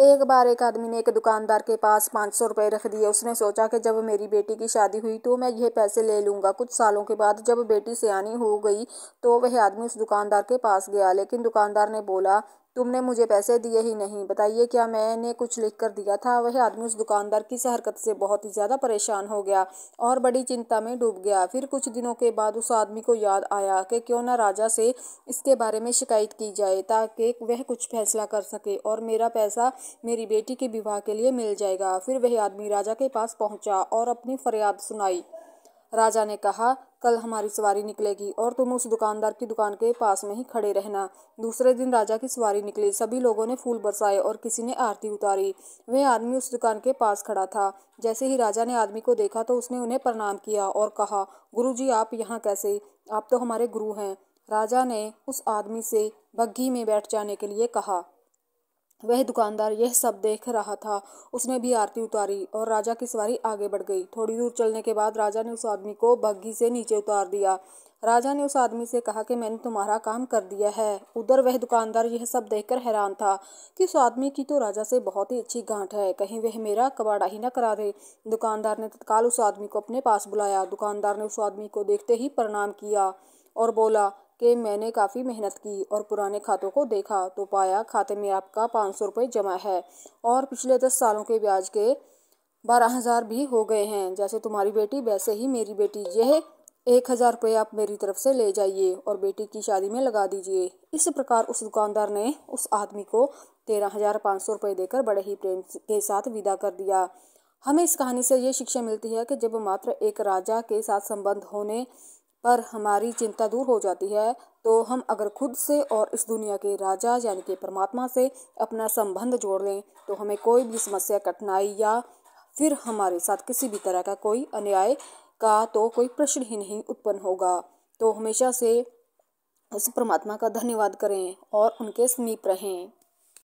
एक बार एक आदमी ने एक दुकानदार के पास पाँच सौ रुपये रख दिए उसने सोचा कि जब मेरी बेटी की शादी हुई तो मैं यह पैसे ले लूँगा कुछ सालों के बाद जब बेटी सयानी हो गई तो वह आदमी उस दुकानदार के पास गया लेकिन दुकानदार ने बोला तुमने मुझे पैसे दिए ही नहीं बताइए क्या मैंने कुछ लिख कर दिया था वह आदमी उस दुकानदार की हरकत से बहुत ही ज़्यादा परेशान हो गया और बड़ी चिंता में डूब गया फिर कुछ दिनों के बाद उस आदमी को याद आया कि क्यों ना राजा से इसके बारे में शिकायत की जाए ताकि वह कुछ फैसला कर सके और मेरा पैसा मेरी बेटी के विवाह के लिए मिल जाएगा फिर वह आदमी राजा के पास पहुँचा और अपनी फरियाद सुनाई राजा ने कहा कल हमारी सवारी निकलेगी और तुम उस दुकानदार की दुकान के पास में ही खड़े रहना दूसरे दिन राजा की सवारी निकली सभी लोगों ने फूल बरसाए और किसी ने आरती उतारी वह आदमी उस दुकान के पास खड़ा था जैसे ही राजा ने आदमी को देखा तो उसने उन्हें प्रणाम किया और कहा गुरु जी आप यहाँ कैसे आप तो हमारे गुरु हैं राजा ने उस आदमी से बग्घी में बैठ जाने के लिए कहा वह दुकानदार यह सब देख रहा था उसने भी आरती उतारी और राजा की सवारी आगे बढ़ गई थोड़ी दूर चलने के बाद राजा ने उस आदमी को बग्घी से नीचे उतार दिया राजा ने उस आदमी से कहा कि मैंने तुम्हारा काम कर दिया है उधर वह दुकानदार यह सब देखकर हैरान था कि उस आदमी की तो राजा से बहुत ही अच्छी गांठ है कहीं वह मेरा कबाड़ा ही न करा दे दुकानदार ने तत्काल उस आदमी को अपने पास बुलाया दुकानदार ने उस आदमी को देखते ही प्रणाम किया और बोला कि मैंने काफ़ी मेहनत की और पुराने खातों को देखा तो पाया खाते में आपका पाँच सौ रुपये जमा है और पिछले दस सालों के ब्याज के बारह हज़ार भी हो गए हैं जैसे तुम्हारी बेटी वैसे ही मेरी बेटी यह एक हज़ार रुपये आप मेरी तरफ से ले जाइए और बेटी की शादी में लगा दीजिए इस प्रकार उस दुकानदार ने उस आदमी को तेरह हज़ार पाँच सौ रुपये देकर बड़े ही प्रेम के साथ विदा कर दिया हमें इस कहानी से ये शिक्षा मिलती है कि जब मात्र एक राजा के साथ संबंध होने पर हमारी चिंता दूर हो जाती है तो हम अगर खुद से और इस दुनिया के राजा यानी कि परमात्मा से अपना संबंध जोड़ लें तो हमें कोई भी समस्या कठिनाई या फिर हमारे साथ किसी भी तरह का कोई अन्याय का तो कोई प्रश्न ही नहीं उत्पन्न होगा तो हमेशा से उस परमात्मा का धन्यवाद करें और उनके समीप रहें